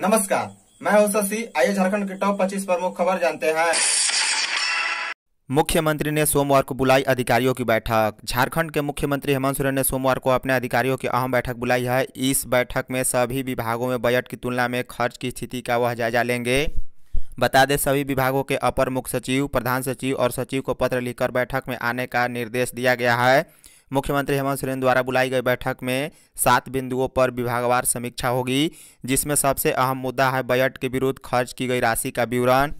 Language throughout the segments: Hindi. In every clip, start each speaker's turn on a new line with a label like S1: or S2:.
S1: नमस्कार मैं हूं शशि आइए झारखंड के टॉप 25 प्रमुख खबर जानते हैं मुख्यमंत्री ने सोमवार को बुलाई अधिकारियों की बैठक झारखंड के मुख्यमंत्री हेमंत सोरेन ने सोमवार को अपने अधिकारियों की अहम बैठक बुलाई है इस बैठक में सभी विभागों में बजट की तुलना में खर्च की स्थिति का वह जायजा लेंगे बता दें सभी विभागों के अपर मुख्य सचिव प्रधान सचिव और सचिव को पत्र लिखकर बैठक में आने का निर्देश दिया गया है मुख्यमंत्री हेमंत सोरेन द्वारा बुलाई गई बैठक में सात बिंदुओं पर विभागवार समीक्षा होगी जिसमें सबसे अहम मुद्दा है बजट के विरुद्ध खर्च की गई राशि का विवरण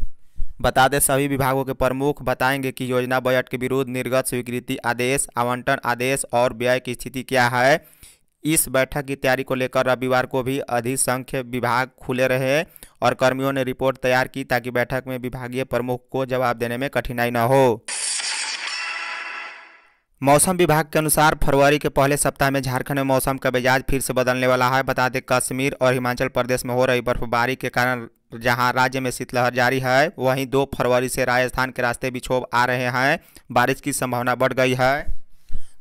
S1: बता दें सभी विभागों के प्रमुख बताएंगे कि योजना बजट के विरुद्ध निर्गत स्वीकृति आदेश आवंटन आदेश और व्यय की स्थिति क्या है इस बैठक की तैयारी को लेकर रविवार को भी अधिसंख्य विभाग खुले रहे और कर्मियों ने रिपोर्ट तैयार की ताकि बैठक में विभागीय प्रमुख को जवाब देने में कठिनाई न हो मौसम विभाग के अनुसार फरवरी के पहले सप्ताह में झारखंड में मौसम का मिजाज फिर से बदलने वाला है बता दें कश्मीर और हिमाचल प्रदेश में हो रही बर्फबारी के कारण जहां राज्य में शीतलहर जारी है वहीं दो फरवरी से राजस्थान के रास्ते विक्षोभ आ रहे हैं बारिश की संभावना बढ़ गई है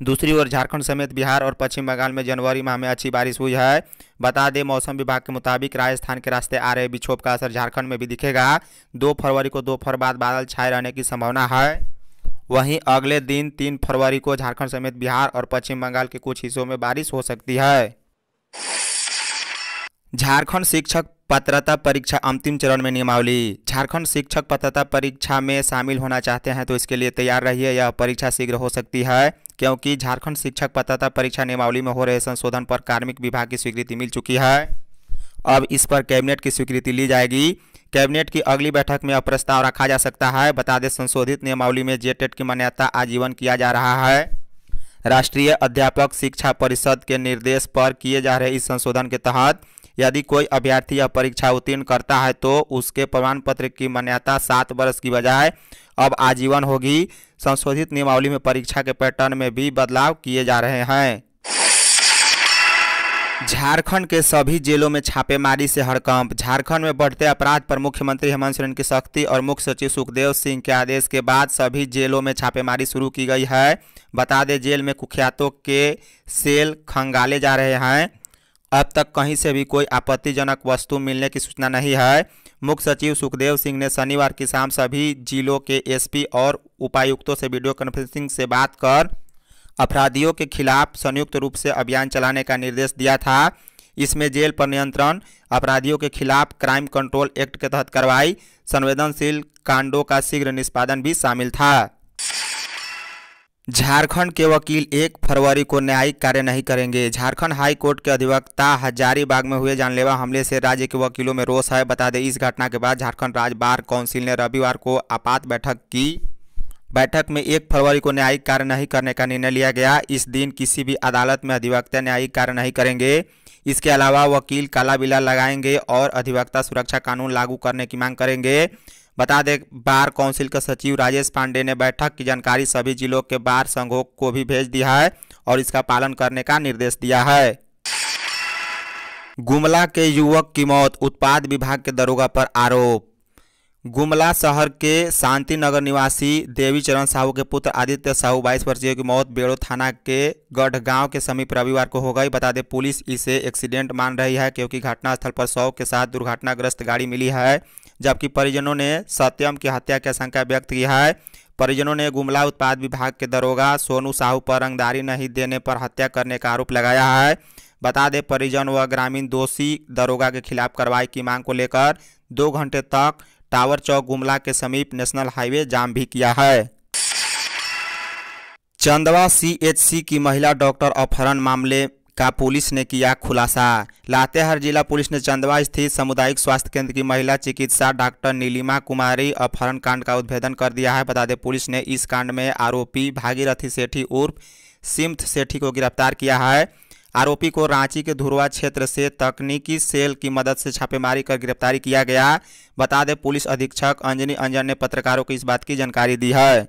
S1: दूसरी ओर झारखंड समेत बिहार और पश्चिम बंगाल में जनवरी माह में अच्छी बारिश हुई है बता दें मौसम विभाग के मुताबिक राजस्थान के रास्ते आ रहे विक्षोभ का असर झारखंड में भी दिखेगा दो फरवरी को दोपहर बाद बादल छाए रहने की संभावना है वहीं अगले दिन तीन फरवरी को झारखंड समेत बिहार और पश्चिम बंगाल के कुछ हिस्सों में बारिश हो सकती है झारखंड शिक्षक पात्रता परीक्षा अंतिम चरण में नियमावली झारखंड शिक्षक पात्रता परीक्षा में शामिल होना चाहते हैं तो इसके लिए तैयार रहिए यह परीक्षा शीघ्र हो सकती है क्योंकि झारखंड शिक्षक पात्रता परीक्षा नियमावली में हो रहे संशोधन पर कार्मिक विभाग की स्वीकृति मिल चुकी है अब इस पर कैबिनेट की स्वीकृति ली जाएगी कैबिनेट की अगली बैठक में अब प्रस्ताव रखा जा सकता है बता दें संशोधित नियमावली में जे की मान्यता आजीवन किया जा रहा है राष्ट्रीय अध्यापक शिक्षा परिषद के निर्देश पर किए जा रहे इस संशोधन के तहत यदि कोई अभ्यर्थी या परीक्षा उत्तीर्ण करता है तो उसके प्रमाण पत्र की मान्यता सात वर्ष की बजाय अब आजीवन होगी संशोधित नियमावली में परीक्षा के पैटर्न में भी बदलाव किए जा रहे हैं झारखंड के सभी जेलों में छापेमारी से हड़कंप झारखंड में बढ़ते अपराध पर मुख्यमंत्री हेमंत सोरेन की सख्ती और मुख्य सचिव सुखदेव सिंह के आदेश के बाद सभी जेलों में छापेमारी शुरू की गई है बता दें जेल में कुख्यातों के सेल खंगाले जा रहे हैं अब तक कहीं से भी कोई आपत्तिजनक वस्तु मिलने की सूचना नहीं है मुख्य सचिव सुखदेव सिंह ने शनिवार की शाम सभी जिलों के एसपी और उपायुक्तों से वीडियो कॉन्फ्रेंसिंग से बात कर अपराधियों के खिलाफ संयुक्त रूप से अभियान चलाने का निर्देश दिया था इसमें जेल पर नियंत्रण अपराधियों के खिलाफ क्राइम कंट्रोल एक्ट के तहत कार्रवाई संवेदनशील कांडों का शीघ्र निष्पादन भी शामिल था झारखंड के वकील एक फरवरी को न्यायिक कार्य नहीं करेंगे झारखंड हाई कोर्ट के अधिवक्ता हजारीबाग में हुए जानलेवा हमले से राज्य के वकीलों में रोष है बता दें इस घटना के बाद झारखंड राज्य बार काउंसिल ने रविवार को आपात बैठक की बैठक में एक फरवरी को न्यायिक कार्य नहीं करने का निर्णय लिया गया इस दिन किसी भी अदालत में अधिवक्ता न्यायिक कार्य नहीं करेंगे इसके अलावा वकील काला बिला लगाएंगे और अधिवक्ता सुरक्षा कानून लागू करने की मांग करेंगे बता दें बार काउंसिल के सचिव राजेश पांडे ने बैठक की जानकारी सभी जिलों के बार संघों को भी भेज दिया है और इसका पालन करने का निर्देश दिया है गुमला के युवक की मौत उत्पाद विभाग के दरोगा पर आरोप गुमला शहर के शांति नगर निवासी देवी चरण साहू के पुत्र आदित्य साहू बाईस वर्षीय की मौत बेड़ो थाना के गढ़ गांव के समीप रविवार को हो गई बता दें पुलिस इसे एक्सीडेंट मान रही है क्योंकि घटनास्थल पर शव के साथ दुर्घटनाग्रस्त गाड़ी मिली है जबकि परिजनों ने सत्यम की हत्या की आशंका व्यक्त की है परिजनों ने गुमला उत्पाद विभाग के दरोगा सोनू साहू पर रंगदारी नहीं देने पर हत्या करने का आरोप लगाया है बता दें परिजन व ग्रामीण दोषी दरोगा के खिलाफ कार्रवाई की मांग को लेकर दो घंटे तक टावर चौक गुमला के समीप नेशनल हाईवे जाम भी किया है चंदवा सीएचसी की महिला डॉक्टर अपहरण मामले का पुलिस ने किया खुलासा लातेहार जिला पुलिस ने चंदवा स्थित सामुदायिक स्वास्थ्य केंद्र की महिला चिकित्सा डॉक्टर नीलिमा कुमारी अपहरण कांड का उद्भेदन कर दिया है बता दें पुलिस ने इस कांड में आरोपी भागीरथी सेठी उर्फ सिमथ सेठी को गिरफ्तार किया है आरोपी को रांची के धुरवा क्षेत्र से तकनीकी सेल की मदद से छापेमारी कर गिरफ्तारी किया गया बता दें पुलिस अधीक्षक अंजनी अंजन ने पत्रकारों को इस बात की जानकारी दी है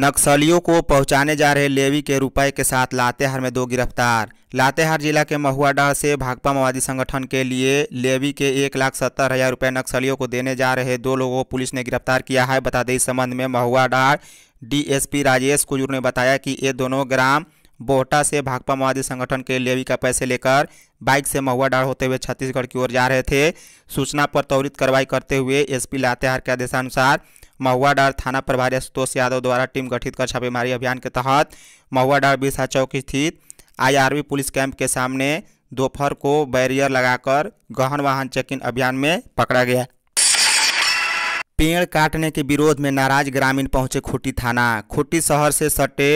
S1: नक्सलियों को पहुंचाने जा रहे लेवी के रुपए के साथ लातेहार में दो गिरफ्तार लातेहार जिला के महुआडा से भाकपा माओवादी संगठन के लिए लेवी के एक लाख सत्तर हज़ार रुपये नक्सलियों को देने जा रहे दो लोगों को पुलिस ने गिरफ्तार किया है बता दें इस संबंध में महुआडा डीएसपी राजेश कुजूर ने बताया कि ये दोनों ग्राम बोहटा से भाकपा माओवादी संगठन के लेवी का पैसे लेकर बाइक से महुआ डाल होते हुए छत्तीसगढ़ की ओर जा रहे थे सूचना पर त्वरित कार्रवाई करते हुए एसपी लातेहार के आदेशानुसार महुआडार थाना प्रभारी आशुतोष यादव द्वारा टीम गठित कर छापेमारी अभियान के तहत महुआडार बिरसा चौक स्थित आईआरबी पुलिस कैंप के सामने दोपहर को बैरियर लगाकर गहन वाहन चेकिंग अभियान में पकड़ा गया पेड़ काटने के विरोध में नाराज ग्रामीण पहुंचे खुट्टी थाना खुट्टी शहर से सटे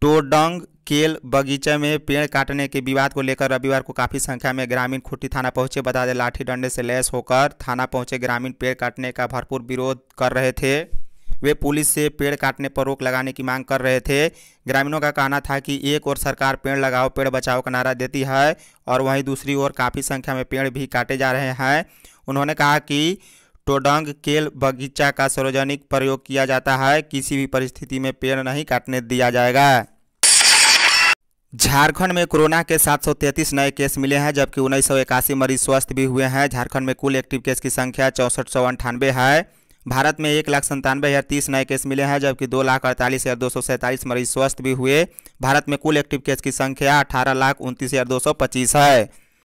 S1: टोडंग केल बगीचे में पेड़ काटने के विवाद को लेकर रविवार को काफी संख्या में ग्रामीण खुट्टी थाना पहुंचे बता दें लाठी डंडे से लैस होकर थाना पहुंचे ग्रामीण पेड़ काटने का भरपूर विरोध कर रहे थे वे पुलिस से पेड़ काटने पर रोक लगाने की मांग कर रहे थे ग्रामीणों का कहना था कि एक और सरकार पेड़ लगाओ पेड़ बचाओ का नारा देती है और वहीं दूसरी ओर काफ़ी संख्या में पेड़ भी काटे जा रहे हैं उन्होंने कहा कि टोडंग केल बगीचा का सार्वजनिक प्रयोग किया जाता है किसी भी परिस्थिति में पेड़ नहीं काटने दिया जाएगा झारखंड में कोरोना के 733 नए केस मिले हैं जबकि उन्नीस मरीज स्वस्थ भी हुए हैं झारखंड में कुल एक्टिव केस की संख्या चौंसठ है भारत में एक लाख संतानवे हज़ार तीस नए केस मिले हैं जबकि दो लाख अड़तालीस हज़ार दो सौ सैंतालीस मरीज स्वस्थ भी हुए भारत में कुल एक्टिव केस की संख्या अठारह लाख उनतीस हज़ार दो सौ पच्चीस है